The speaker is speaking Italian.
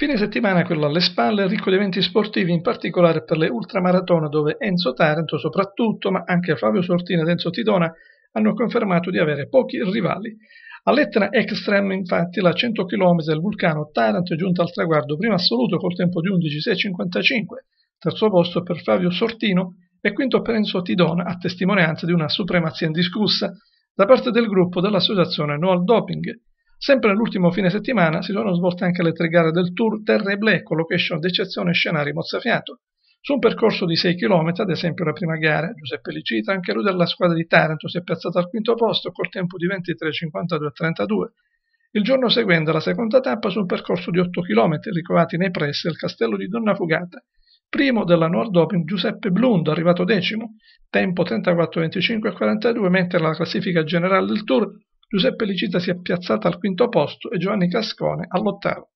Fine settimana quello alle spalle, ricco di eventi sportivi, in particolare per le ultramaratone dove Enzo Taranto soprattutto, ma anche Fabio Sortina ed Enzo Tidona, hanno confermato di avere pochi rivali. All'Etna Extreme, infatti, la 100 km del vulcano Taranto è giunta al traguardo primo assoluto col tempo di 11.655, terzo posto per Fabio Sortino e quinto per Enzo Tidona, a testimonianza di una supremazia indiscussa da parte del gruppo dell'associazione No al Doping, Sempre nell'ultimo fine settimana si sono svolte anche le tre gare del Tour Terre Ble con location d'eccezione e scenari mozzafiato. Su un percorso di 6 km, ad esempio la prima gara, Giuseppe Licita, anche lui della squadra di Taranto, si è piazzato al quinto posto col tempo di 23.52.32. Il giorno seguente la seconda tappa su un percorso di 8 km ricovati nei pressi del castello di Donna Fugata. Primo della Nord Open Giuseppe Blund, arrivato decimo, tempo 34.25.42, mentre la classifica generale del Tour Giuseppe Licita si è piazzata al quinto posto e Giovanni Cascone all'ottavo.